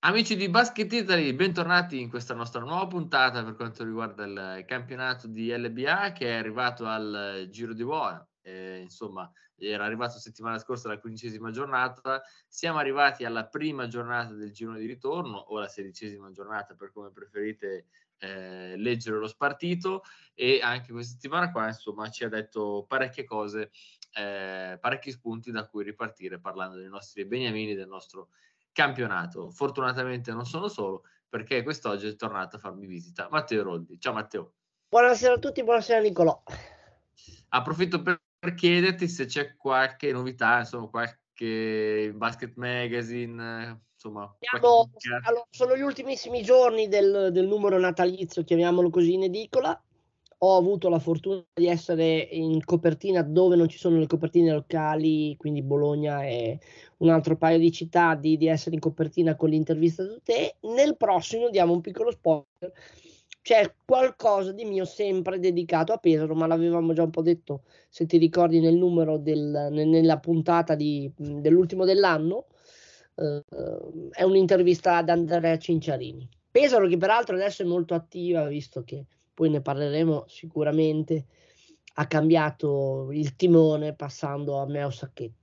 Amici di Basket Italy, bentornati in questa nostra nuova puntata per quanto riguarda il campionato di LBA che è arrivato al eh, Giro di Buona. insomma, era arrivato settimana scorsa la quindicesima giornata, siamo arrivati alla prima giornata del girone di ritorno o la sedicesima giornata per come preferite eh, leggere lo spartito e anche questa settimana qua insomma ci ha detto parecchie cose, eh, parecchi spunti da cui ripartire parlando dei nostri beniamini, del nostro campionato. Fortunatamente non sono solo perché quest'oggi è tornato a farmi visita Matteo Roldi. Ciao Matteo. Buonasera a tutti, buonasera Nicolò. Approfitto per, chiederti se c'è qualche novità, insomma qualche basket magazine, insomma... Abbiamo, qualche... allora, sono gli ultimissimi giorni del, del numero natalizio, chiamiamolo così in edicola, ho avuto la fortuna di essere in copertina dove non ci sono le copertine locali, quindi Bologna e un altro paio di città, di, di essere in copertina con l'intervista di te. Nel prossimo diamo un piccolo spoiler. C'è qualcosa di mio sempre dedicato a Pesaro, ma l'avevamo già un po' detto, se ti ricordi, nel numero del, nella puntata di, dell'ultimo dell'anno. Eh, è un'intervista ad Andrea Cinciarini. Pesaro che peraltro adesso è molto attiva, visto che poi ne parleremo sicuramente, ha cambiato il timone passando a Meo Sacchetti.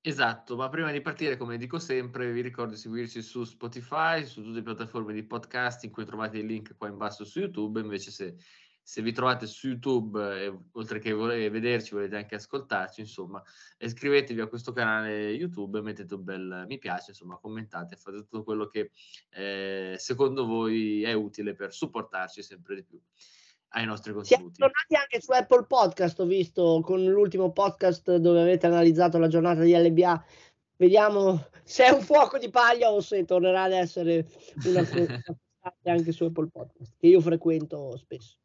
Esatto, ma prima di partire, come dico sempre, vi ricordo di seguirci su Spotify, su tutte le piattaforme di podcast in cui trovate il link qua in basso su YouTube, invece se se vi trovate su YouTube, eh, oltre che volete vederci, volete anche ascoltarci, insomma, iscrivetevi a questo canale YouTube, mettete un bel mi piace, insomma, commentate, fate tutto quello che eh, secondo voi è utile per supportarci sempre di più ai nostri contenuti. Siamo tornati anche su Apple Podcast, ho visto con l'ultimo podcast dove avete analizzato la giornata di LBA. Vediamo se è un fuoco di paglia o se tornerà ad essere una anche su Apple Podcast, che io frequento spesso.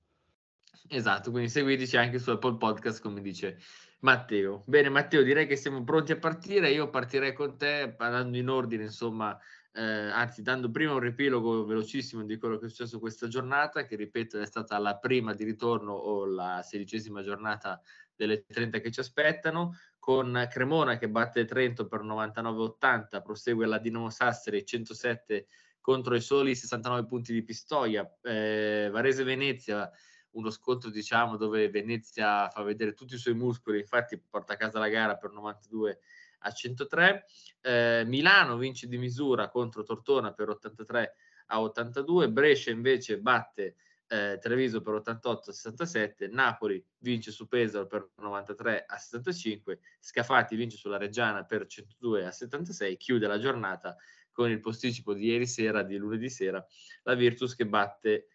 Esatto, quindi seguiteci anche su Apple Podcast come dice Matteo. Bene Matteo, direi che siamo pronti a partire, io partirei con te parlando in ordine, insomma, eh, anzi dando prima un riepilogo velocissimo di quello che è successo questa giornata, che ripeto è stata la prima di ritorno o la sedicesima giornata delle 30 che ci aspettano, con Cremona che batte Trento per 99-80, prosegue la Dinamo Sassari 107 contro i soli 69 punti di Pistoia, eh, Varese Venezia uno scontro diciamo dove Venezia fa vedere tutti i suoi muscoli, infatti porta a casa la gara per 92 a 103, eh, Milano vince di misura contro Tortona per 83 a 82, Brescia invece batte eh, Treviso per 88 a 67, Napoli vince su Pesaro per 93 a 75, Scafati vince sulla Reggiana per 102 a 76, chiude la giornata con il posticipo di ieri sera, di lunedì sera, la Virtus che batte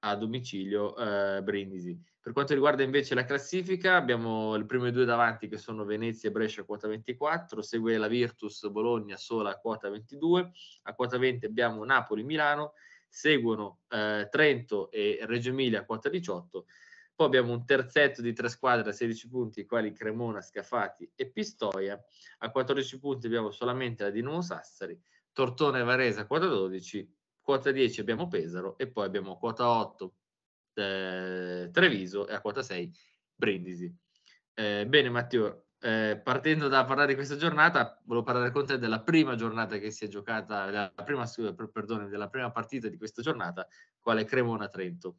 a domicilio eh, Brindisi. Per quanto riguarda invece la classifica, abbiamo le prime due davanti che sono Venezia e Brescia a quota 24, segue la Virtus Bologna sola a quota 22, a quota 20 abbiamo Napoli-Milano, seguono eh, Trento e Reggio Emilia a quota 18, poi abbiamo un terzetto di tre squadre a 16 punti, quali Cremona, Scafati e Pistoia, a 14 punti abbiamo solamente la Dinamo Sassari, Tortone e Varese a quota 12 quota 10 abbiamo Pesaro e poi abbiamo quota 8 eh, Treviso e a quota 6 Brindisi. Eh, bene Matteo, eh, partendo da parlare di questa giornata, volevo parlare con te della prima giornata che si è giocata, la prima, perdone, della prima partita di questa giornata, quale Cremona-Trento.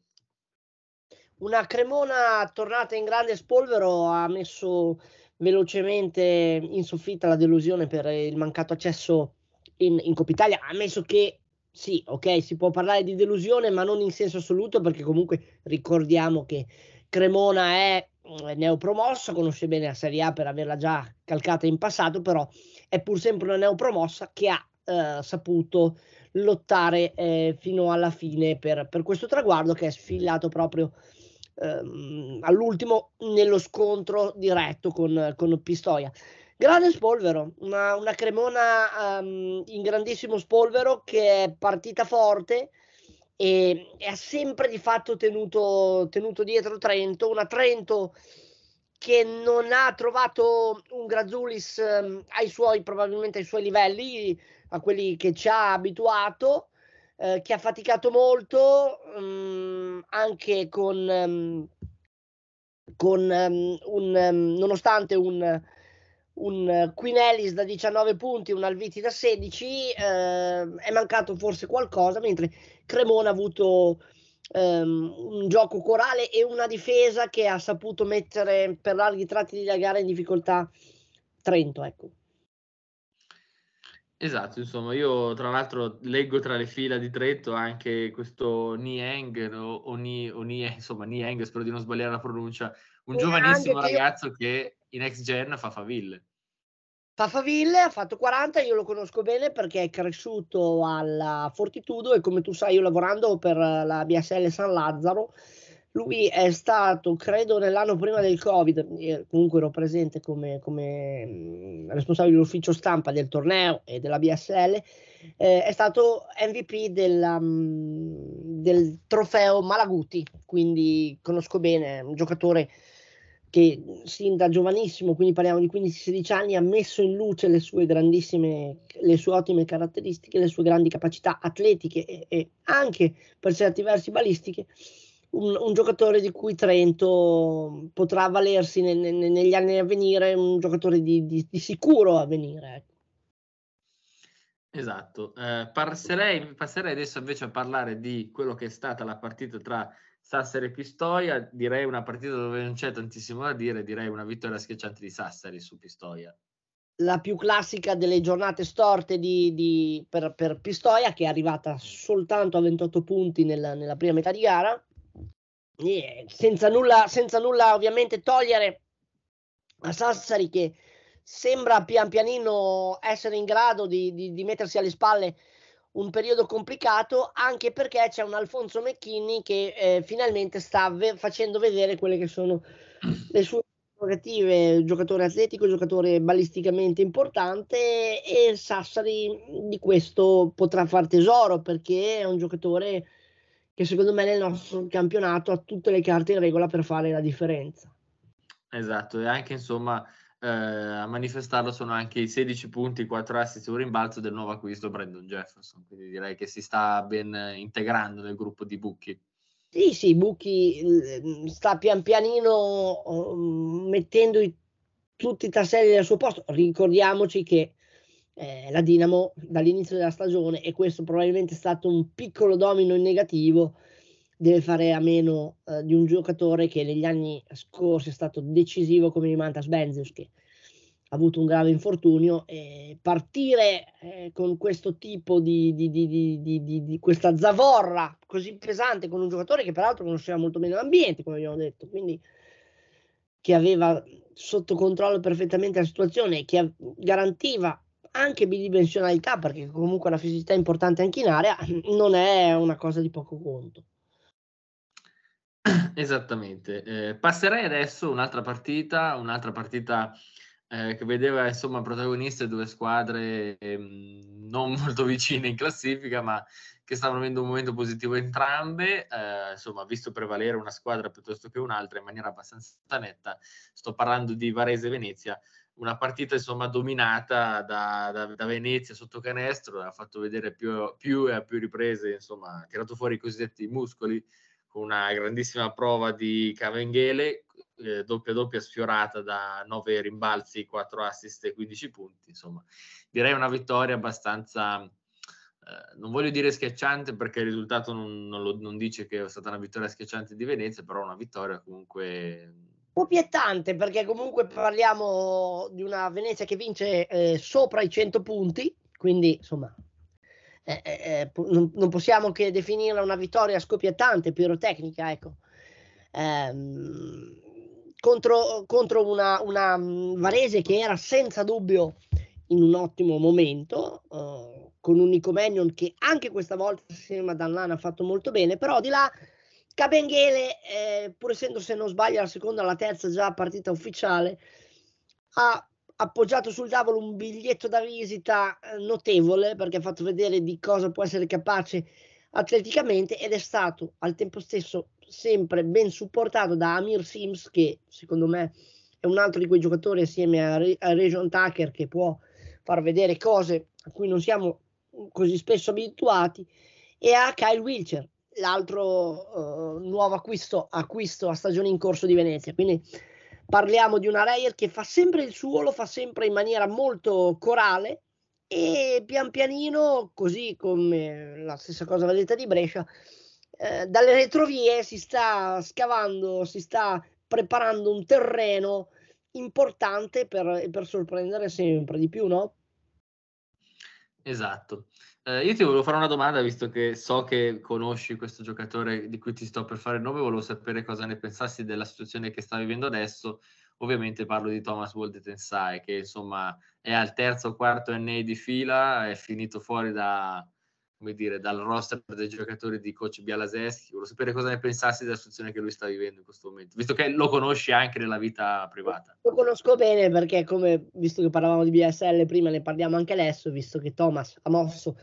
Una Cremona tornata in grande spolvero ha messo velocemente in soffitta la delusione per il mancato accesso in, in Coppa Italia, ammesso che sì, ok, si può parlare di delusione, ma non in senso assoluto, perché comunque ricordiamo che Cremona mm, è neopromossa, conosce bene la Serie A per averla già calcata in passato, però è pur sempre una neopromossa che ha eh, saputo lottare eh, fino alla fine per, per, questo traguardo che è sfilato proprio ehm, all'ultimo nello scontro diretto con, con Pistoia. Grande spolvero, una, una cremona um, in grandissimo spolvero che è partita forte e, e ha sempre di fatto tenuto, tenuto dietro Trento, una Trento che non ha trovato un Grazulis eh, ai suoi, probabilmente ai suoi livelli, a quelli che ci ha abituato, eh, che ha faticato molto um, anche con, um, con um, un, nonostante un, un eh, Queen Ellis da 19 punti, un Alviti da 16, eh, è mancato forse qualcosa, mentre Cremona ha avuto ehm, un gioco corale e una difesa che ha saputo mettere per larghi tratti della gara in difficoltà Trento, ecco. Esatto, insomma, io tra l'altro leggo tra le fila di Trento anche questo Nieng, o, o, Ni, o Ni, insomma Nieng, spero di non sbagliare la pronuncia, un e giovanissimo ragazzo io... che in ex gen fa Fafaville Faville ha fatto 40, io lo conosco bene perché è cresciuto alla Fortitudo e come tu sai io lavorando per la BSL San Lazzaro, lui è stato, credo nell'anno prima del Covid, comunque ero presente come, come mm, responsabile dell'ufficio stampa del torneo e della BSL, eh, è stato MVP della, mm, del trofeo Malaguti, quindi conosco bene, un giocatore che sin da giovanissimo, quindi parliamo di 15-16 anni, ha messo in luce le sue grandissime, le sue ottime caratteristiche, le sue grandi capacità atletiche e, e anche per certi versi balistiche. Un, un, giocatore di cui Trento potrà valersi ne, ne, negli anni a venire, un giocatore di, di, di sicuro a venire. Ecco. Esatto, eh, passerei, passerei adesso invece a parlare di quello che è stata la partita tra Sassari e Pistoia, direi una partita dove non c'è tantissimo da dire, direi una vittoria schiacciante di Sassari su Pistoia. La più classica delle giornate storte di, di, per, per, Pistoia, che è arrivata soltanto a 28 punti nella, nella prima metà di gara, e senza, nulla, senza nulla ovviamente togliere a Sassari che sembra pian pianino essere in grado di, di, di mettersi alle spalle un periodo complicato anche perché c'è un Alfonso Mecchini che eh, finalmente sta ve- facendo vedere quelle che sono le sue prerogative, giocatore atletico, giocatore balisticamente importante e Sassari di questo potrà far tesoro perché è un giocatore che secondo me nel nostro campionato ha tutte le carte in regola per fare la differenza. Esatto, e anche insomma eh, a manifestarlo sono anche i 16 punti, 4 assist e un rimbalzo del nuovo acquisto Brandon Jefferson, quindi direi che si sta ben integrando nel gruppo di Bucchi. Sì, sì, Bucchi mm, sta pian pianino um, mettendo i, tutti i tasselli al suo posto. Ricordiamoci che eh, la Dinamo dall'inizio della stagione, e questo probabilmente è stato un piccolo domino in negativo, deve fare a meno eh, di un giocatore che negli anni scorsi è stato decisivo come Dimantas Benzius che ha avuto un grave infortunio e partire eh, con questo tipo di, di, di, di, questa zavorra così pesante con un giocatore che peraltro conosceva molto bene l'ambiente come abbiamo detto quindi che aveva sotto controllo perfettamente la situazione e che garantiva anche bidimensionalità perché comunque la fisicità è importante anche in area non è una cosa di poco conto Esattamente. Eh, passerei adesso un'altra partita, un'altra partita eh, che vedeva insomma protagoniste due squadre ehm, non molto vicine in classifica, ma che stavano avendo un momento positivo entrambe, eh, insomma, visto prevalere una squadra piuttosto che un'altra in maniera abbastanza netta. Sto parlando di Varese Venezia, una partita insomma dominata da, da, da Venezia sotto canestro, ha fatto vedere più, più e a più riprese, insomma, ha tirato fuori i cosiddetti muscoli con una grandissima prova di Cavenghele, eh, doppia doppia sfiorata da 9 rimbalzi, 4 assist e 15 punti. Insomma, direi una vittoria abbastanza, eh, non voglio dire schiacciante perché il risultato non, non, lo, non, dice che è stata una vittoria schiacciante di Venezia, però una vittoria comunque... Pupiettante perché comunque parliamo di una Venezia che vince eh, sopra i 100 punti, quindi insomma eh, eh, eh non, non, possiamo che definirla una vittoria scoppiettante, pirotecnica, ecco. Ehm, contro, contro una, una, mm, Varese che era senza dubbio in un ottimo momento, eh, con un Nicomenion che anche questa volta insieme a Danlan ha fatto molto bene, però di là Cabenghele, eh, pur essendo se non sbaglio la seconda o la terza già partita ufficiale, ha appoggiato sul tavolo un biglietto da visita eh, notevole perché ha fatto vedere di cosa può essere capace atleticamente ed è stato al tempo stesso sempre ben supportato da Amir Sims che secondo me è un altro di quei giocatori assieme a, Re- a Region Tucker che può far vedere cose a cui non siamo così spesso abituati e a Kyle Wilcher l'altro uh, nuovo acquisto, acquisto a stagione in corso di Venezia quindi Parliamo di una layer che fa sempre il suo, lo fa sempre in maniera molto corale e pian pianino, così come la stessa cosa vedete di Brescia, eh, dalle retrovie si sta scavando, si sta preparando un terreno importante per, per sorprendere sempre di più, no? Esatto. Eh, io ti volevo fare una domanda, visto che so che conosci questo giocatore di cui ti sto per fare il nome, volevo sapere cosa ne pensassi della situazione che sta vivendo adesso. Ovviamente parlo di Thomas Wolde che insomma è al terzo o quarto NA di fila, è finito fuori da, come dire, dal roster dei giocatori di coach Bialaseschi. Volevo sapere cosa ne pensassi della situazione che lui sta vivendo in questo momento, visto che lo conosci anche nella vita privata. Lo conosco bene perché, come visto che parlavamo di BSL prima, ne parliamo anche adesso, visto che Thomas ha mosso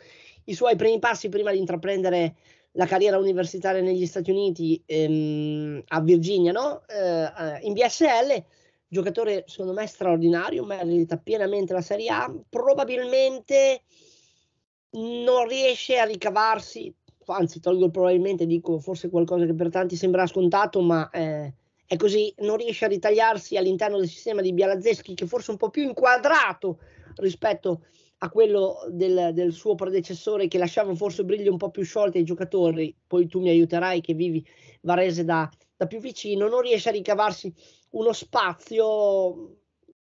i suoi primi passi prima di intraprendere la carriera universitaria negli Stati Uniti ehm, a Virginia, no? eh, eh in BSL giocatore secondo me straordinario, merita pienamente la Serie A, probabilmente non riesce a ricavarsi, anzi tolgo probabilmente, dico forse qualcosa che per tanti sembra scontato, ma eh, è così, non riesce a ritagliarsi all'interno del sistema di Bialazzeschi che forse è un po' più inquadrato rispetto a quello del, del, suo predecessore che lasciava forse briglie un po' più sciolti ai giocatori, poi tu mi aiuterai che vivi Varese da, da più vicino, non riesce a ricavarsi uno spazio,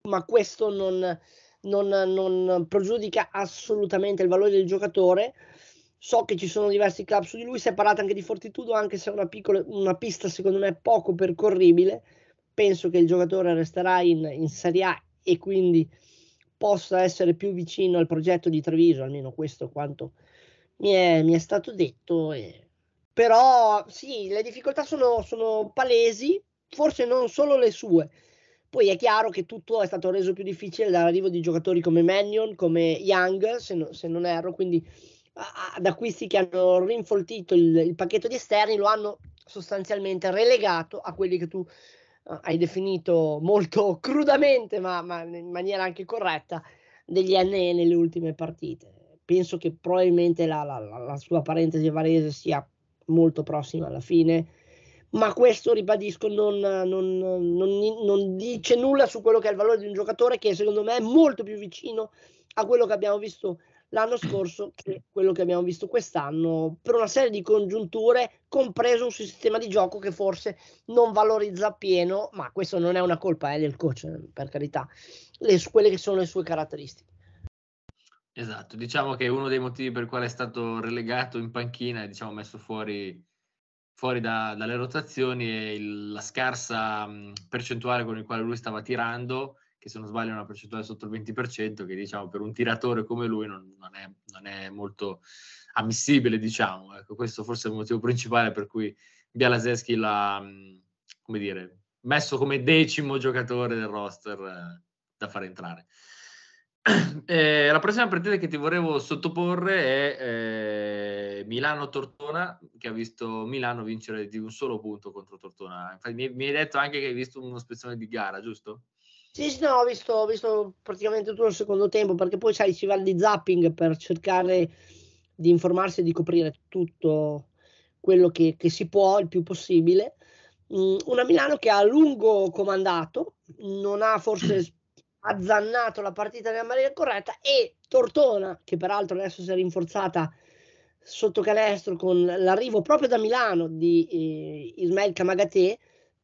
ma questo non, non, non pregiudica assolutamente il valore del giocatore. So che ci sono diversi club su di lui, si è parlato anche di Fortitudo, anche se è una, piccola, una pista secondo me poco percorribile. Penso che il giocatore resterà in, in Serie A e quindi possa essere più vicino al progetto di Treviso, almeno questo quanto mi è, mi è stato detto. E... Però sì, le difficoltà sono, sono palesi, forse non solo le sue poi è chiaro che tutto è stato reso più difficile dall'arrivo di giocatori come Mannion, come Young, se, no, se non erro, quindi ad acquisti che hanno rinfoltito il, il, pacchetto di esterni, lo hanno sostanzialmente relegato a quelli che tu eh, hai definito molto crudamente, ma, ma in maniera anche corretta, degli NE nelle ultime partite. Penso che probabilmente la, la, la sua parentesi a Varese sia molto prossima alla fine ma questo, ribadisco, non, non, non, non, dice nulla su quello che è il valore di un giocatore che secondo me è molto più vicino a quello che abbiamo visto l'anno scorso che quello che abbiamo visto quest'anno per una serie di congiunture, compreso un sistema di gioco che forse non valorizza pieno, ma questo non è una colpa eh, del coach, per carità, le, quelle che sono le sue caratteristiche. Esatto, diciamo che uno dei motivi per il quale è stato relegato in panchina e diciamo messo fuori fuori da, dalle rotazioni e il, la scarsa mh, percentuale con il quale lui stava tirando, che se non sbaglio è una percentuale sotto il 20%, che diciamo per un tiratore come lui non, non, è, non è, molto ammissibile, diciamo. Ecco, questo forse è il motivo principale per cui Bialaseschi l'ha, mh, come dire, messo come decimo giocatore del roster eh, da far entrare. Eh, la prossima partita che ti volevo sottoporre è eh, Milano-Tortona, che ha visto Milano vincere di un solo punto contro Tortona. Infatti, mi, mi hai detto anche che hai visto uno spezzone di gara, giusto? Sì, sì, no, ho visto, ho visto praticamente tutto il secondo tempo, perché poi sai, si va di zapping per cercare di informarsi e di coprire tutto quello che, che si può il più possibile. Mm, una Milano che ha a lungo comandato, non ha forse azzannato la partita nella maniera corretta e Tortona, che peraltro adesso si è rinforzata sotto canestro con l'arrivo proprio da Milano di eh, Ismail Kamagaté,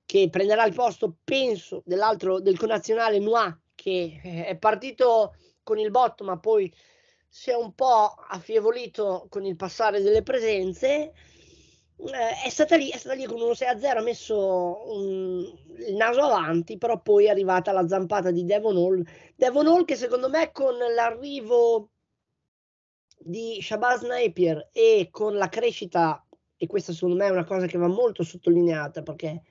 che prenderà il posto, penso, dell'altro, del connazionale Noir, che eh, è partito con il botto, ma poi si è un po' affievolito con il passare delle presenze. Eh, è stata lì, è stata lì con uno 6 0, ha messo un, naso avanti, però poi è arrivata la zampata di Devon Hall. Devon Hall che secondo me con l'arrivo di Shabazz Napier e con la crescita, e questa secondo me è una cosa che va molto sottolineata perché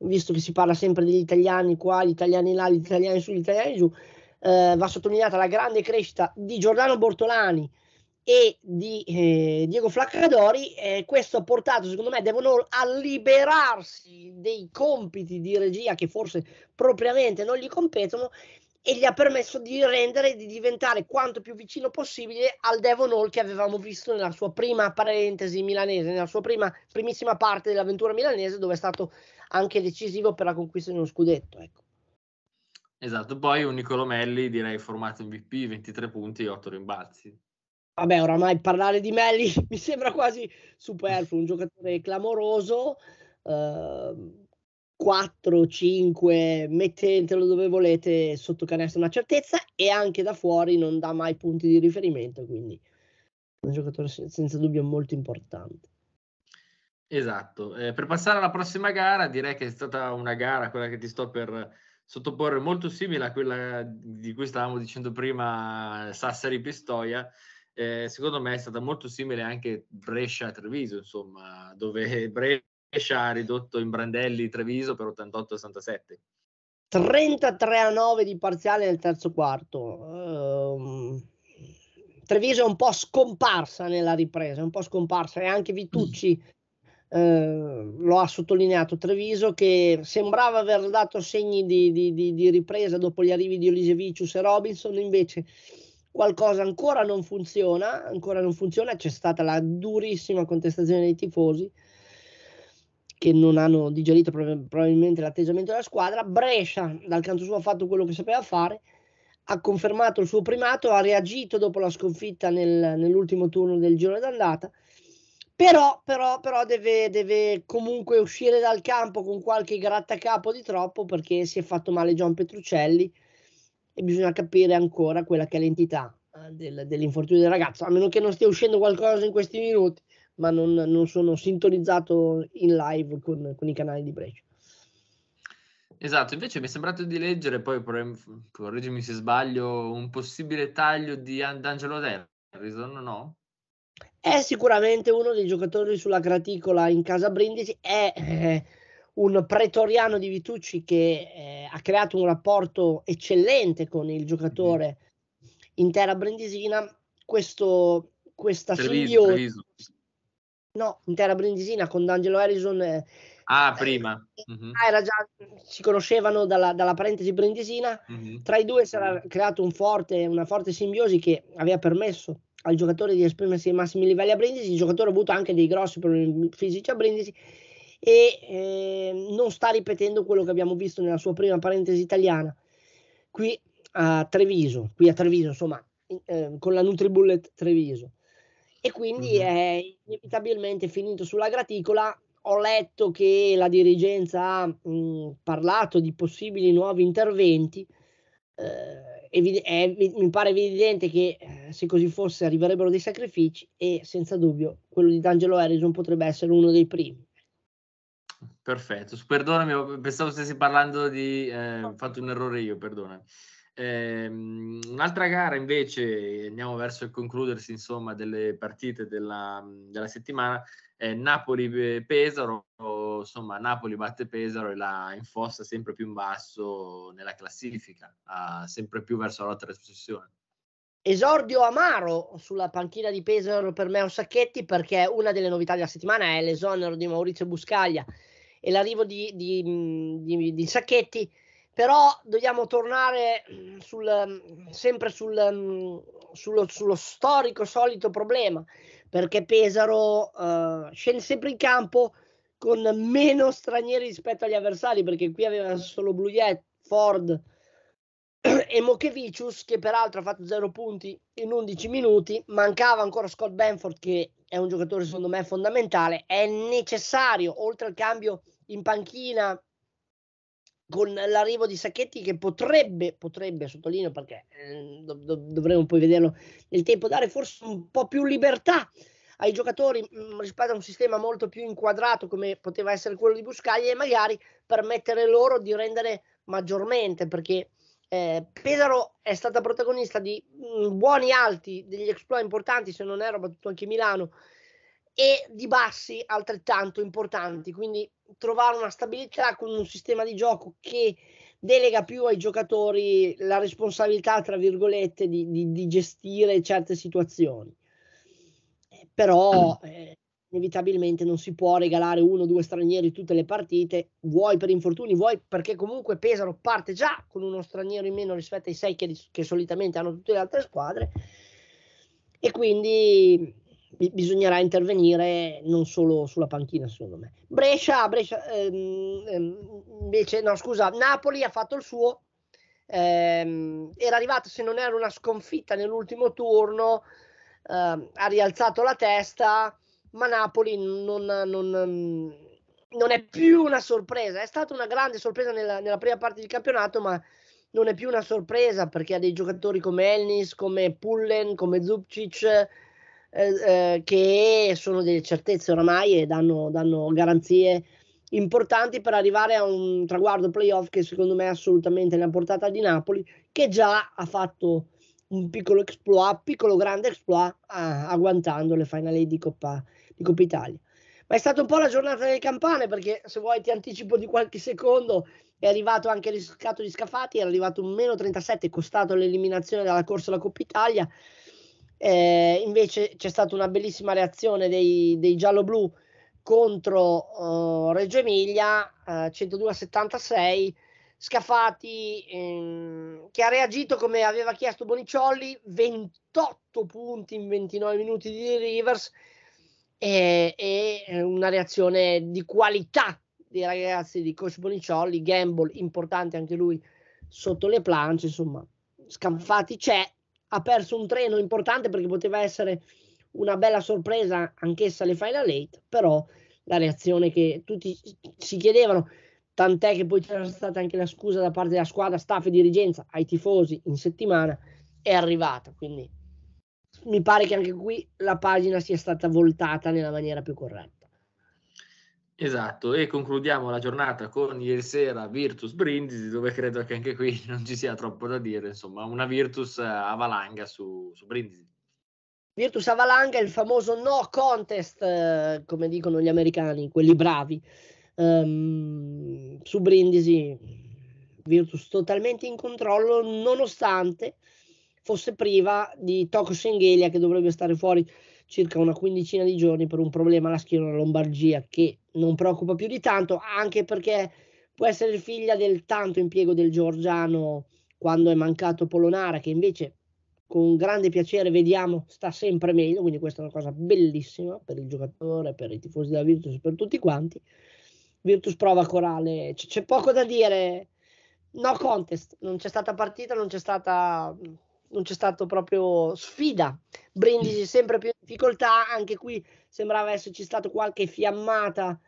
visto che si parla sempre degli italiani qua, gli italiani là, gli italiani su, gli italiani giù, eh, va sottolineata la grande crescita di Giordano Bortolani e di eh, Diego Flaccadori, eh, questo ha portato, secondo me, devono a liberarsi dei compiti di regia che forse propriamente non gli competono e gli ha permesso di rendere, di diventare quanto più vicino possibile al Devon Hall che avevamo visto nella sua prima parentesi milanese, nella sua prima, primissima parte dell'avventura milanese dove è stato anche decisivo per la conquista di uno scudetto. Ecco. Esatto, poi un Melli, direi formato in VP, 23 punti e 8 rimbalzi vabbè, oramai parlare di Melli mi sembra quasi superfluo, un giocatore clamoroso, eh, 4, 5, mettetelo dove volete, sotto canestro una certezza e anche da fuori non dà mai punti di riferimento, quindi un giocatore senza dubbio molto importante. Esatto, eh, per passare alla prossima gara direi che è stata una gara, quella che ti sto per sottoporre, molto simile a quella di cui stavamo dicendo prima Sassari-Pistoia, eh, secondo me è stata molto simile anche Brescia Treviso, insomma, dove Brescia ha ridotto in brandelli Treviso per 88-67. 33 a 9 di parziale nel terzo quarto. Um, Treviso è un po' scomparsa nella ripresa, un po' scomparsa e anche Vitucci Uh, eh, lo ha sottolineato Treviso che sembrava aver dato segni di, di, di, di ripresa dopo gli arrivi di Olisevicius e Robinson invece qualcosa ancora non funziona, ancora non funziona, c'è stata la durissima contestazione dei tifosi che non hanno digerito probabilmente l'atteggiamento della squadra. Brescia, dal canto suo, ha fatto quello che sapeva fare, ha confermato il suo primato, ha reagito dopo la sconfitta nel, nell'ultimo turno del giro d'andata, però, però, però deve, deve, comunque uscire dal campo con qualche grattacapo di troppo perché si è fatto male John Petruccelli e bisogna capire ancora quella che è l'entità eh, del, dell'infortunio del ragazzo, a meno che non stia uscendo qualcosa in questi minuti, ma non, non sono sintonizzato in live con, con i canali di Breccia. Esatto, invece mi è sembrato di leggere, poi correggimi se sbaglio, un possibile taglio di D'Angelo Harrison, no? È eh, sicuramente uno dei giocatori sulla graticola in casa Brindisi, è, eh, un pretoriano di Vitucci che eh, ha creato un rapporto eccellente con il giocatore mm-hmm. in terra brindisina, questo, questa simbiosi... No, in terra brindisina con D'Angelo Harrison. Eh, ah, eh, prima. Mm-hmm. Eh, già, si conoscevano dalla, dalla parentesi brindisina. Mm-hmm. Tra i due si era mhm. creato un forte, una forte simbiosi che aveva permesso al giocatore di esprimersi ai massimi livelli a Brindisi. Il giocatore ha avuto anche dei grossi problemi fisici a Brindisi e eh, non sta ripetendo quello che abbiamo visto nella sua prima parentesi italiana qui a Treviso, qui a Treviso insomma eh, con la Nutribullet Treviso e quindi uh-huh. è inevitabilmente finito sulla graticola ho letto che la dirigenza ha mh, parlato di possibili nuovi interventi eh, evi- è, mi pare evidente che eh, se così fosse arriverebbero dei sacrifici e senza dubbio quello di D'Angelo Harrison potrebbe essere uno dei primi Perfetto, perdonami, pensavo stessi parlando di... Eh, ho fatto un errore io, perdona. Eh, un'altra gara invece, andiamo verso il concludersi insomma delle partite della, della settimana, è Napoli-Pesaro, insomma Napoli batte Pesaro e la infossa sempre più in basso nella classifica, sempre più verso la lotta retrocessione. Esordio amaro sulla panchina di Pesaro per Meo Sacchetti perché una delle novità della settimana è l'esonero di Maurizio Buscaglia e l'arrivo di, di, di, di Sacchetti, però dobbiamo tornare mm, sul, mm, sempre sul, mm, sullo, sullo, storico solito problema, perché Pesaro uh, scende sempre in campo con meno stranieri rispetto agli avversari, perché qui aveva solo Bluiet, Ford, e Mokevicius che peraltro ha fatto 0 punti in 11 minuti mancava ancora Scott Benford che è un giocatore secondo me fondamentale è necessario oltre al cambio in panchina con l'arrivo di Sacchetti che potrebbe, potrebbe sottolineo perché eh, do, do, poi vederlo nel tempo dare forse un po' più libertà ai giocatori mh, mm, rispetto a un sistema molto più inquadrato come poteva essere quello di Buscaglia e magari permettere loro di rendere maggiormente perché eh, Pesaro è stata protagonista di mm, buoni alti, degli exploit importanti, se non erro, battuto anche Milano, e di bassi altrettanto importanti. Quindi trovare una stabilità con un sistema di gioco che delega più ai giocatori la responsabilità, tra virgolette, di, di, di gestire certe situazioni. Eh, però mm. eh, inevitabilmente non si può regalare uno o due stranieri tutte le partite, vuoi per infortuni, vuoi perché comunque Pesaro parte già con uno straniero in meno rispetto ai sei che, che solitamente hanno tutte le altre squadre e quindi bisognerà intervenire non solo sulla panchina secondo me. Brescia, Brescia ehm, ehm, invece no scusa, Napoli ha fatto il suo, ehm, era arrivato se non era una sconfitta nell'ultimo turno, ehm, ha rialzato la testa, ma Napoli non, non, non, è più una sorpresa. È stata una grande sorpresa nella, nella, prima parte del campionato, ma non è più una sorpresa perché ha dei giocatori come Elnis, come Pullen, come Zubcic, eh, eh, che sono delle certezze oramai e danno, danno garanzie importanti per arrivare a un traguardo playoff che secondo me è assolutamente nella portata di Napoli, che già ha fatto un piccolo exploit, piccolo grande exploit, ah, agguantando le finali di Coppa di Coppa Italia. Ma è stata un po' la giornata delle campane perché se vuoi ti anticipo di qualche secondo è arrivato anche il riscatto di Scafati, era arrivato un meno 37 costato l'eliminazione dalla corsa alla Coppa Italia. Eh, invece c'è stata una bellissima reazione dei, dei giallo-blu contro uh, Reggio Emilia, uh, eh, 102 a 76. Scafati ehm, che ha reagito come aveva chiesto Boniciolli, 28 punti in 29 minuti di Rivers e, e eh, una reazione di qualità dei ragazzi di Coach Boniciolli, Gamble importante anche lui sotto le planche, insomma, Scanfati c'è, ha perso un treno importante perché poteva essere una bella sorpresa anch'essa le Final 8, però la reazione che tutti si chiedevano, tant'è che poi c'era stata anche la scusa da parte della squadra, staff e dirigenza ai tifosi in settimana, è arrivata, quindi mi pare che anche qui la pagina sia stata voltata nella maniera più corretta. Esatto, e concludiamo la giornata con ieri sera Virtus Brindisi, dove credo che anche qui non ci sia troppo da dire, insomma, una Virtus eh, avalanga su, su Brindisi. Virtus avalanga, il famoso no contest, eh, come dicono gli americani, quelli bravi, um, su Brindisi. Virtus totalmente in controllo, nonostante fosse priva di Tocco Senghelia che dovrebbe stare fuori circa una quindicina di giorni per un problema alla schiena, una lombargia che non preoccupa più di tanto, anche perché può essere figlia del tanto impiego del Giorgiano quando è mancato Polonara, che invece con grande piacere vediamo sta sempre meglio, quindi questa è una cosa bellissima per il giocatore, per i tifosi della Virtus, per tutti quanti. Virtus prova corale, C- c'è poco da dire, no contest, non c'è stata partita, non c'è stata non c'è stato proprio sfida. Brindisi mm. sempre più in difficoltà, anche qui sembrava esserci stata qualche fiammata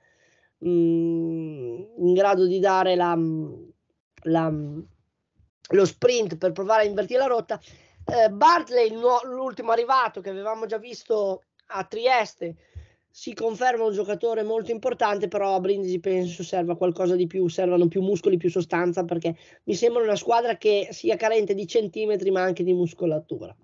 mh, mm, in grado di dare la, mm, la, lo sprint per provare a invertire la rotta. Eh, Bartley, l'ultimo arrivato che avevamo già visto a Trieste, si conferma un giocatore molto importante, però a Brindisi penso serva qualcosa di più, servano più muscoli, più sostanza, perché mi sembra una squadra che sia carente di centimetri ma anche di muscolatura.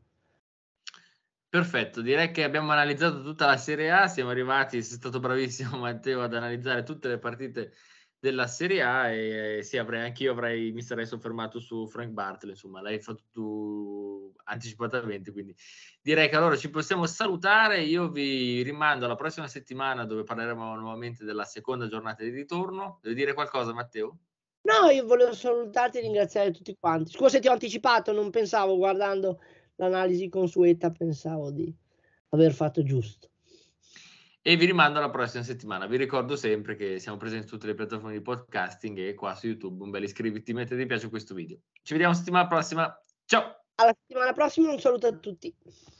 Perfetto, direi che abbiamo analizzato tutta la Serie A, siamo arrivati, sei stato bravissimo Matteo ad analizzare tutte le partite della Serie A e eh, sì, avrei, anch'io avrei, mi sarei soffermato su Frank Bartley, insomma, l'hai fatto tu anticipatamente, quindi direi che allora ci possiamo salutare, io vi rimando alla prossima settimana dove parleremo nuovamente della seconda giornata di ritorno. Devi dire qualcosa Matteo? No, io volevo salutarti e ringraziare tutti quanti. Scusa se ti ho anticipato, non pensavo guardando l'analisi consueta, pensavo di aver fatto giusto e vi rimando alla prossima settimana. Vi ricordo sempre che siamo presenti su tutte le piattaforme di podcasting e qua su YouTube. Un bel iscriviti, mettete mi piace a questo video. Ci vediamo settimana prossima. Ciao! Alla settimana prossima, un saluto a tutti.